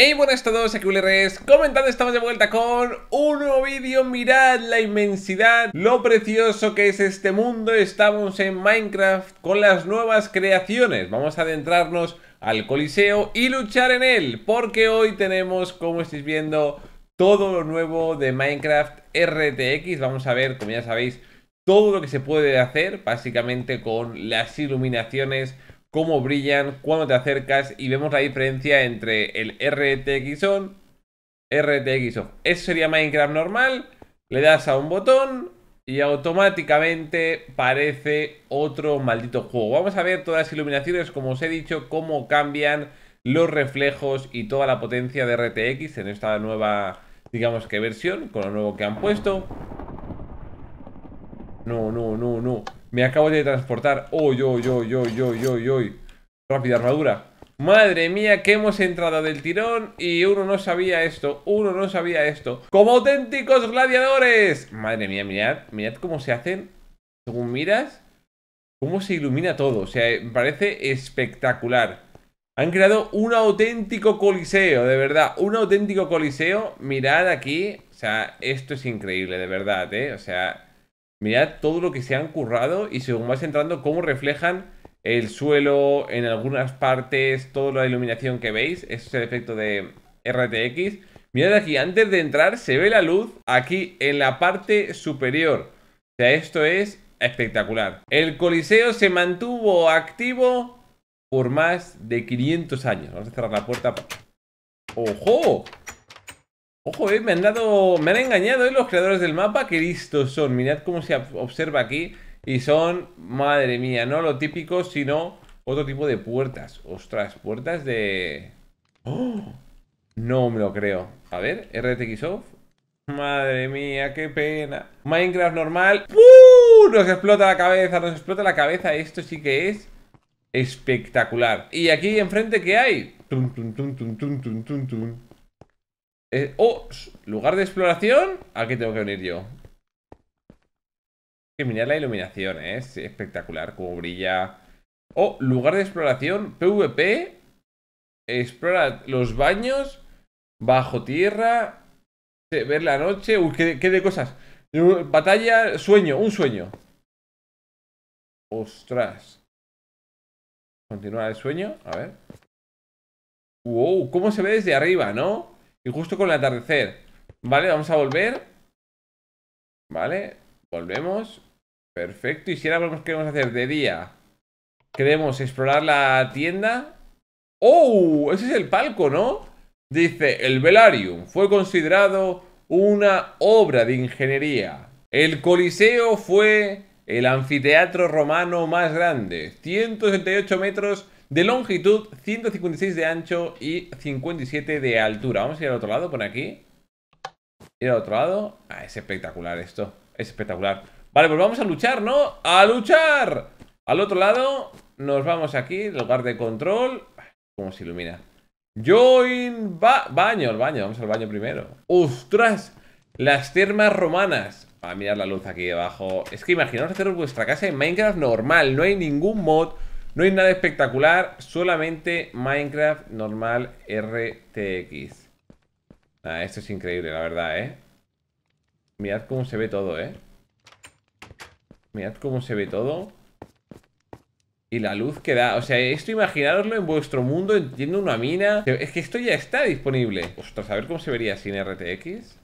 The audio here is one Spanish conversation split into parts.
Hey, buenas a todos, aquí comentando, estamos de vuelta con un nuevo vídeo, mirad la inmensidad, lo precioso que es este mundo, estamos en Minecraft con las nuevas creaciones, vamos a adentrarnos al coliseo y luchar en él, porque hoy tenemos, como estáis viendo, todo lo nuevo de Minecraft RTX, vamos a ver, como ya sabéis, todo lo que se puede hacer, básicamente con las iluminaciones, cómo brillan, cuando te acercas y vemos la diferencia entre el RTX on, RTX off. Eso sería Minecraft normal, le das a un botón y automáticamente parece otro maldito juego. Vamos a ver todas las iluminaciones, como os he dicho, cómo cambian los reflejos y toda la potencia de RTX en esta nueva, digamos que versión, con lo nuevo que han puesto no, no, no, no. Me acabo de transportar. ¡Oy, yo, yo, yo, yo, yo, yo. Rápida armadura. Madre mía, que hemos entrado del tirón y uno no sabía esto, uno no sabía esto. ¡Como auténticos gladiadores! Madre mía, mirad, mirad cómo se hacen. Según miras, cómo se ilumina todo. O sea, me parece espectacular. Han creado un auténtico coliseo, de verdad. Un auténtico coliseo. Mirad aquí. O sea, esto es increíble, de verdad, ¿eh? O sea, Mirad todo lo que se han currado y según vas entrando, cómo reflejan el suelo en algunas partes, toda la iluminación que veis. es el efecto de RTX. Mirad aquí, antes de entrar se ve la luz aquí en la parte superior. O sea, esto es espectacular. El Coliseo se mantuvo activo por más de 500 años. Vamos a cerrar la puerta. ¡Ojo! Ojo, eh, me han dado... Me han engañado eh, los creadores del mapa. Que listos son. Mirad cómo se observa aquí. Y son, madre mía, no lo típico, sino otro tipo de puertas. Ostras, puertas de... ¡Oh! No me lo creo. A ver, RTX Madre mía, qué pena. Minecraft normal. ¡Uh! Nos explota la cabeza, nos explota la cabeza. Esto sí que es espectacular. Y aquí enfrente, ¿qué hay? tum, tum, tum, tum, tum, tum, tum oh, lugar de exploración. Aquí tengo que venir yo. que mirar la iluminación, eh, es espectacular cómo brilla. Oh, lugar de exploración, PvP. Explora los baños, bajo tierra, ver la noche. Uy, qué, de cosas. Batalla, sueño, un sueño. Ostras. Continuar el sueño, a ver. Wow, cómo se ve desde arriba, ¿no? Y justo con el atardecer. Vale, vamos a volver. Vale, volvemos. Perfecto. Y si ahora a hacer de día, queremos explorar la tienda. ¡Oh! Ese es el palco, ¿no? Dice, el Velarium fue considerado una obra de ingeniería. El Coliseo fue el anfiteatro romano más grande, 168 metros de longitud, 156 de ancho y 57 de altura. Vamos a ir al otro lado, por aquí. Ir al otro lado. Ah, es espectacular esto. Es espectacular. Vale, pues vamos a luchar, ¿no? ¡A luchar! Al otro lado, nos vamos aquí, lugar de control. ¿Cómo se ilumina? Join ba baño, el baño. Vamos al baño primero. ¡Ostras! Las termas romanas. A ah, mirar la luz aquí debajo. Es que imaginaos hacer vuestra casa en Minecraft normal. No hay ningún mod no hay nada espectacular, solamente Minecraft normal RTX. Ah, esto es increíble, la verdad, ¿eh? Mirad cómo se ve todo, ¿eh? Mirad cómo se ve todo. Y la luz que da. O sea, esto imaginaroslo en vuestro mundo, entiendo una mina. Es que esto ya está disponible. Ostras, a ver cómo se vería sin RTX.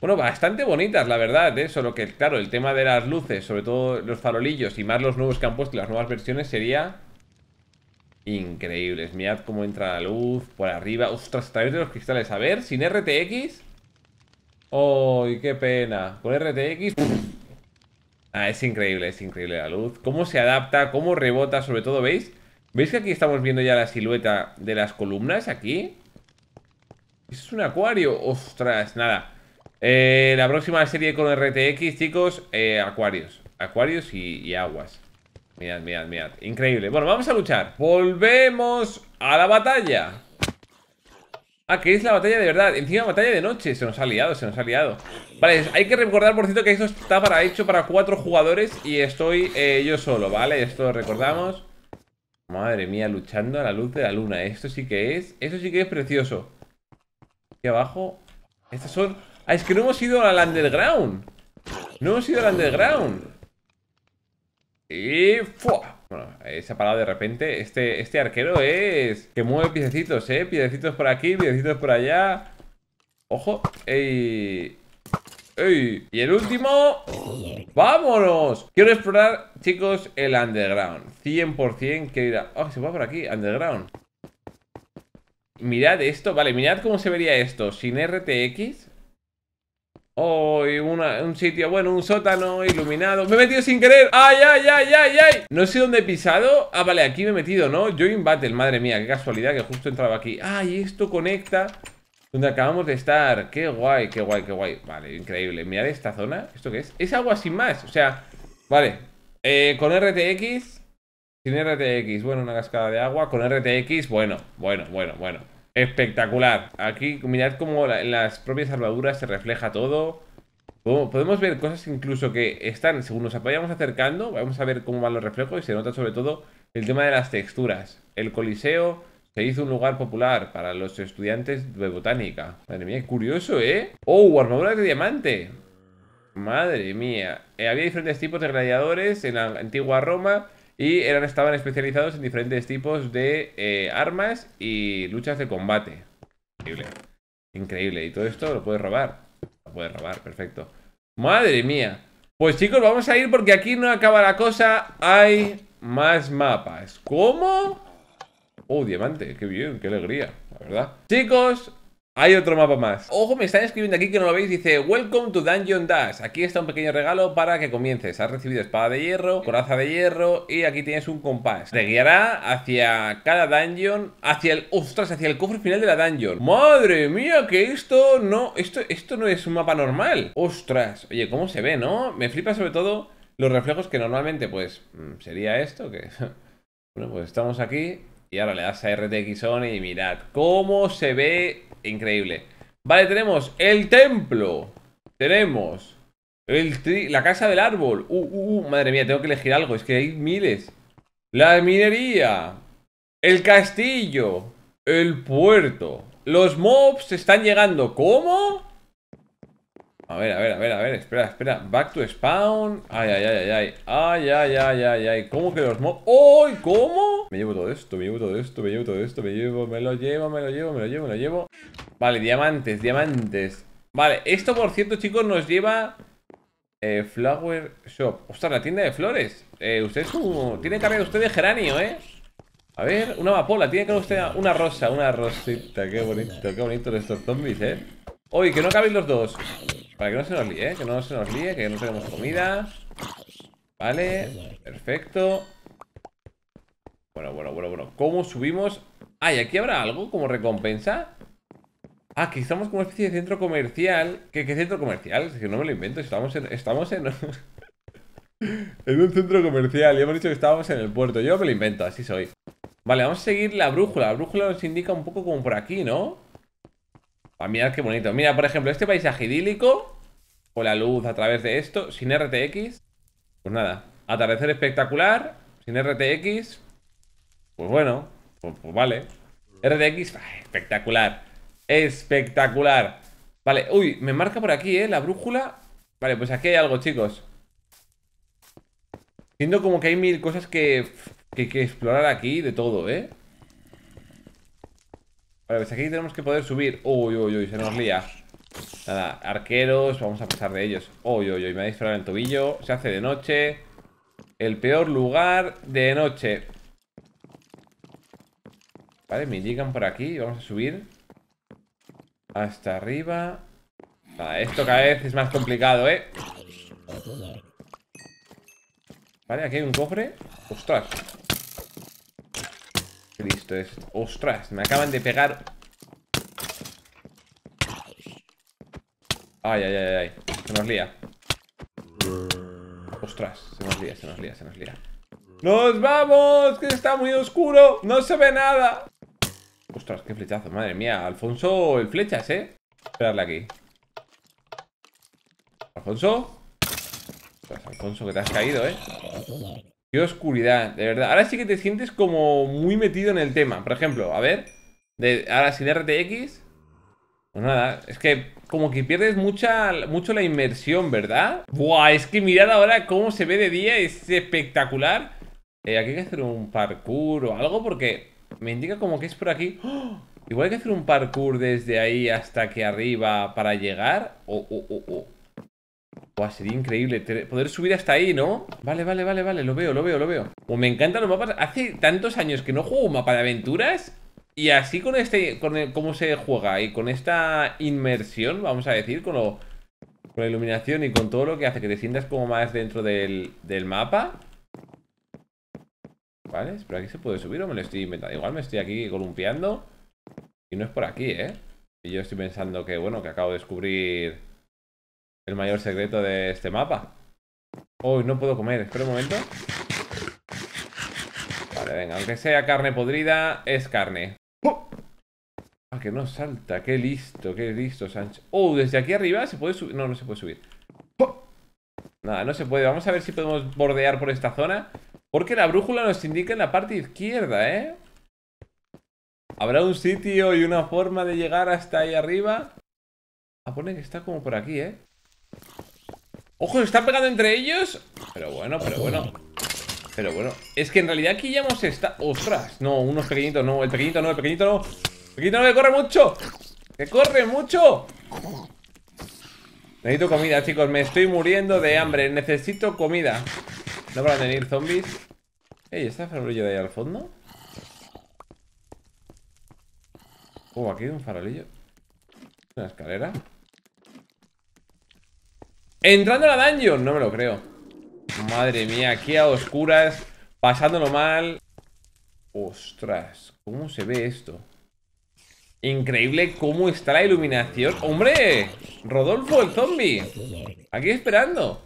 Bueno, bastante bonitas, la verdad, ¿eh? Solo que, claro, el tema de las luces, sobre todo los farolillos y más los nuevos que han puesto, las nuevas versiones, sería increíbles. Mirad cómo entra la luz por arriba. Ostras, a través de los cristales. A ver, sin RTX. Uy, qué pena! Con RTX... Ah, es increíble, es increíble la luz. Cómo se adapta, cómo rebota, sobre todo, ¿veis? ¿Veis que aquí estamos viendo ya la silueta de las columnas? Aquí. Es un acuario. ¡Ostras! Nada. Eh, la próxima serie con RTX, chicos, eh, Acuarios. Acuarios y, aguas. Mirad, mirad, mirad. Increíble. Bueno, vamos a luchar. Volvemos a la batalla. Ah, que es la batalla de verdad. Encima batalla de noche. Se nos ha liado, se nos ha liado. Vale, hay que recordar, por cierto, que esto está para hecho para cuatro jugadores y estoy eh, yo solo, ¿vale? Esto recordamos. Madre mía, luchando a la luz de la luna. Esto sí que es... Esto sí que es precioso. Aquí abajo... Estas son... Ah, es que no hemos ido al underground. No hemos ido al underground. Y... ¡fua! Bueno, se ha parado de repente. Este, este arquero es... Que mueve piececitos, ¿eh? Piececitos por aquí, piececitos por allá. Ojo. ¡Ey! ¡Ey! Y el último... ¡Vámonos! Quiero explorar, chicos, el underground. 100% quiero ir a... ¡Oh, se va por aquí! Underground. Mirad esto. Vale, mirad cómo se vería esto. Sin RTX... Oh, un sitio, bueno, un sótano iluminado Me he metido sin querer ¡Ay, ay, ay, ay, ay! No sé dónde he pisado Ah, vale, aquí me he metido, ¿no? Join Battle, madre mía, qué casualidad que justo entraba aquí Ay, esto conecta Donde acabamos de estar Qué guay, qué guay, qué guay Vale, increíble Mirad esta zona ¿Esto qué es? Es agua sin más O sea, vale eh, Con RTX Sin RTX Bueno, una cascada de agua Con RTX Bueno, bueno, bueno, bueno Espectacular. Aquí mirad cómo en las propias armaduras se refleja todo. Podemos ver cosas incluso que están, según nos vayamos acercando, vamos a ver cómo van los reflejos y se nota sobre todo el tema de las texturas. El Coliseo se hizo un lugar popular para los estudiantes de botánica. Madre mía, curioso, ¿eh? ¡Oh, armadura de diamante! Madre mía. Eh, había diferentes tipos de gladiadores en la antigua Roma y eran, estaban especializados en diferentes tipos de eh, armas y luchas de combate. Increíble. Increíble. Y todo esto lo puedes robar. Lo puedes robar, perfecto. Madre mía. Pues chicos, vamos a ir porque aquí no acaba la cosa. Hay más mapas. ¿Cómo? Oh, diamante. Qué bien, qué alegría, la verdad. Chicos, hay otro mapa más. Ojo, me están escribiendo aquí que no lo veis. Dice, Welcome to Dungeon Dash. Aquí está un pequeño regalo para que comiences. Has recibido espada de hierro, coraza de hierro y aquí tienes un compás. Te guiará hacia cada dungeon, hacia el... ¡Ostras! Hacia el cofre final de la dungeon. ¡Madre mía! Que esto no... Esto, esto no es un mapa normal. ¡Ostras! Oye, ¿cómo se ve, no? Me flipa sobre todo los reflejos que normalmente, pues, mm, sería esto que... Bueno, pues estamos aquí y ahora le das a RTX on y mirad cómo se ve increíble. Vale, tenemos el templo. Tenemos el la casa del árbol. Uh, uh, uh, madre mía, tengo que elegir algo. Es que hay miles. La minería. El castillo. El puerto. Los mobs están llegando. ¿Cómo? A ver, a ver, a ver, a ver, espera, espera. Back to spawn. Ay, ay, ay, ay, ay. Ay, ay, ay, ay, ay. ¿Cómo que los mo. ¡Oh! ¿Cómo? Me llevo todo esto, me llevo todo esto, me llevo todo esto, me llevo, me lo llevo, me lo llevo, me lo llevo, me lo llevo. Vale, diamantes, diamantes. Vale, esto por cierto, chicos, nos lleva. Eh, Flower Shop. Ostras, la tienda de flores. Eh, ustedes un... ¿Tiene que haber ustedes geranio, ¿eh? A ver, una amapola, tiene que haber usted una rosa, una rosita, qué bonito, qué bonito estos zombies, eh. Oye, que no caben los dos. Para que no se nos líe, ¿eh? que no se nos líe, que no tenemos comida. Vale, perfecto. Bueno, bueno, bueno, bueno. ¿Cómo subimos? Ah, ¿y aquí habrá algo como recompensa? Ah, aquí estamos como una especie de centro comercial. ¿Qué, centro comercial? Es que no me lo invento. Estamos en... Estamos en... en un centro comercial. y hemos dicho que estábamos en el puerto. Yo me lo invento, así soy. Vale, vamos a seguir la brújula. La brújula nos indica un poco como por aquí, ¿no? qué bonito. Mira, por ejemplo, este paisaje idílico o la luz a través de esto, sin RTX, pues nada. Atardecer espectacular, sin RTX, pues bueno, pues, pues vale. RTX, ah, espectacular, espectacular. Vale, uy, me marca por aquí, ¿eh? La brújula. Vale, pues aquí hay algo, chicos. Siento como que hay mil cosas que, que, que explorar aquí de todo, ¿eh? Vale, pues aquí tenemos que poder subir Uy, uy, uy, se nos lía Nada, arqueros, vamos a pasar de ellos Uy, uy, uy, me ha disparado el tobillo Se hace de noche El peor lugar de noche Vale, me llegan por aquí Vamos a subir Hasta arriba Nada, esto cada vez es más complicado, ¿eh? Vale, aquí hay un cofre Ostras ¡Ostras! Me acaban de pegar... Ay, ay, ay, ay. Se nos lía. ¡Ostras! Se nos lía, se nos lía, se nos lía. ¡Nos vamos! ¡Que está muy oscuro! ¡No se ve nada! ¡Ostras! ¡Qué flechazo! ¡Madre mía! Alfonso el flechas, ¿eh? Esperadle aquí. Alfonso. Alfonso, que te has caído, ¿eh? Qué oscuridad, de verdad. Ahora sí que te sientes como muy metido en el tema. Por ejemplo, a ver, de, ahora sin RTX. Pues nada, es que como que pierdes mucha, mucho la inmersión, ¿verdad? Buah, es que mirad ahora cómo se ve de día, es espectacular. Eh, aquí hay que hacer un parkour o algo porque me indica como que es por aquí. ¡Oh! Igual hay que hacer un parkour desde ahí hasta aquí arriba para llegar. O, oh, oh, Buah, sería increíble poder subir hasta ahí, ¿no? Vale, vale, vale, vale, lo veo, lo veo, lo veo Como me encantan los mapas Hace tantos años que no juego un mapa de aventuras Y así con este, con cómo se juega Y con esta inmersión, vamos a decir Con la iluminación y con todo lo que hace que te sientas como más dentro del, mapa Vale, pero aquí se puede subir o me lo estoy inventando? Igual me estoy aquí columpiando Y no es por aquí, ¿eh? Y yo estoy pensando que, bueno, que acabo de descubrir el mayor secreto de este mapa. Uy, no puedo comer. Espera un momento. Vale, venga. Aunque sea carne podrida, es carne. ¡Oh! Ah, que no salta. Qué listo, qué listo, Sánchez. Oh, desde aquí arriba se puede subir. No, no se puede subir. ¡Oh! Nada, no se puede. Vamos a ver si podemos bordear por esta zona. Porque la brújula nos indica en la parte izquierda, ¿eh? ¿Habrá un sitio y una forma de llegar hasta ahí arriba? Ah, pone que está como por aquí, ¿eh? Ojo, se están pegando entre ellos Pero bueno, pero bueno Pero bueno, es que en realidad aquí ya hemos estado Ostras, no, unos pequeñitos no El pequeñito no, el pequeñito no El pequeñito no, que corre mucho Que corre mucho Necesito comida, chicos Me estoy muriendo de hambre Necesito comida No van a venir zombies Ey, ¿está el farolillo de ahí al fondo? Oh, aquí hay un farolillo Una escalera Entrando a la dungeon, no me lo creo Madre mía, aquí a oscuras Pasándolo mal Ostras, ¿cómo se ve esto? Increíble cómo está la iluminación ¡Hombre! Rodolfo, el zombie Aquí esperando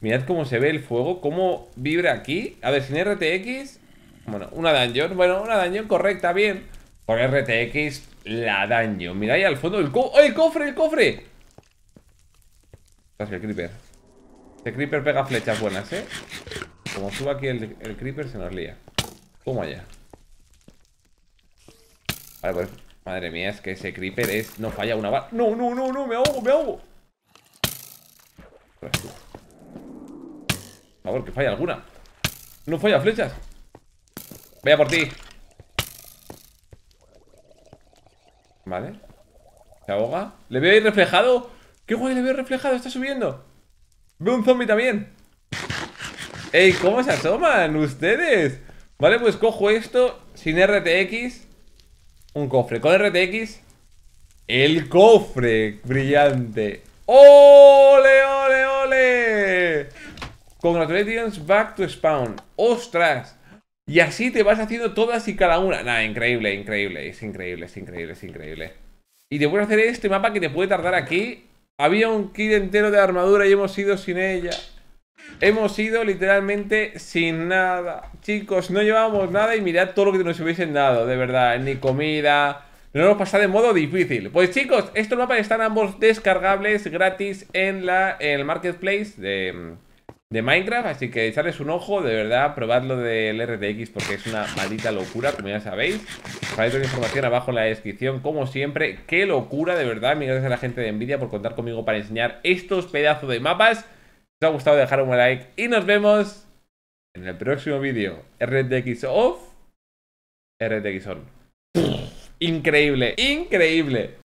Mirad cómo se ve el fuego, cómo vibra aquí A ver, sin RTX Bueno, una dungeon, bueno, una dungeon correcta, bien Por RTX, la dungeon Mirad ahí al fondo, el cofre, el cofre el creeper. Este creeper pega flechas buenas, ¿eh? Como suba aquí el, creeper se nos lía. cómo Allá Vale, pues. Madre mía, es que ese creeper es. No falla una bala. No, no, no, no, me ahogo, me ahogo. Por favor, que falla alguna. No falla flechas. Vaya por ti. Vale. Se ahoga. ¿Le veo ahí reflejado? ¡Qué guay! Le veo reflejado, está subiendo. Veo un zombie también. ¡Ey! ¿Cómo se asoman ustedes? Vale, pues cojo esto sin RTX. Un cofre. Con RTX. El cofre. Brillante. ¡Ole, ole, ole! Congratulations back to spawn. ¡Ostras! Y así te vas haciendo todas y cada una. Nada, increíble, increíble. Es increíble, es increíble, es increíble. Y te puedes hacer este mapa que te puede tardar aquí había un kit entero de armadura y hemos ido sin ella. Hemos ido literalmente sin nada. Chicos, no llevábamos nada y mirad todo lo que nos hubiesen dado, de verdad. Ni comida. No nos pasado de modo difícil. Pues chicos, estos mapas están ambos descargables gratis en, la, en el marketplace de de Minecraft, así que echarles un ojo, de verdad, probadlo del RTX porque es una maldita locura, como ya sabéis. Para toda la información abajo en la descripción, como siempre, qué locura, de verdad, mil gracias a la gente de Envidia por contar conmigo para enseñar estos pedazos de mapas. Si os ha gustado dejar un like y nos vemos en el próximo vídeo. RTX off, RTX on. Increíble, increíble.